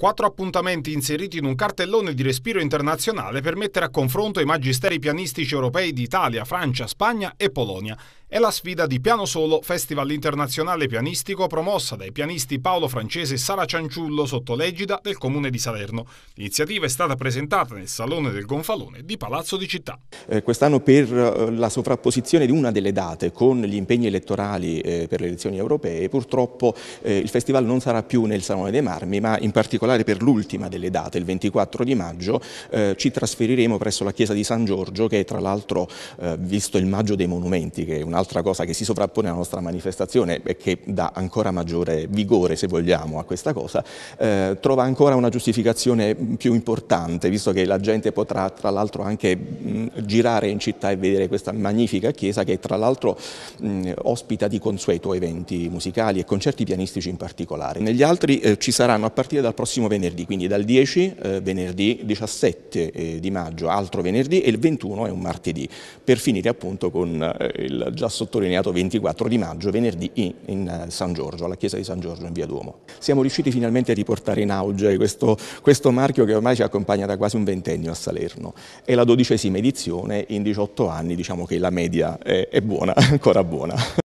Quattro appuntamenti inseriti in un cartellone di respiro internazionale per mettere a confronto i magisteri pianistici europei di Italia, Francia, Spagna e Polonia è la sfida di Piano Solo Festival Internazionale Pianistico promossa dai pianisti Paolo Francese e Sara Cianciullo sotto l'egida del Comune di Salerno. L'iniziativa è stata presentata nel Salone del Gonfalone di Palazzo di Città. Eh, Quest'anno per eh, la sovrapposizione di una delle date con gli impegni elettorali eh, per le elezioni europee, purtroppo eh, il festival non sarà più nel Salone dei Marmi, ma in particolare per l'ultima delle date, il 24 di maggio, eh, ci trasferiremo presso la Chiesa di San Giorgio, che è tra l'altro, eh, visto il Maggio dei Monumenti, che è una un'altra cosa che si sovrappone alla nostra manifestazione e che dà ancora maggiore vigore, se vogliamo, a questa cosa, eh, trova ancora una giustificazione più importante, visto che la gente potrà tra l'altro anche mh, girare in città e vedere questa magnifica chiesa che tra l'altro ospita di consueto eventi musicali e concerti pianistici in particolare. Negli altri eh, ci saranno a partire dal prossimo venerdì, quindi dal 10 eh, venerdì 17 eh, di maggio, altro venerdì e il 21 è un martedì, per finire appunto con eh, il già già sottolineato 24 di maggio, venerdì in, in eh, San Giorgio, alla chiesa di San Giorgio in Via Duomo. Siamo riusciti finalmente a riportare in auge questo, questo marchio che ormai ci accompagna da quasi un ventennio a Salerno. È la dodicesima edizione, in 18 anni diciamo che la media è, è buona, ancora buona.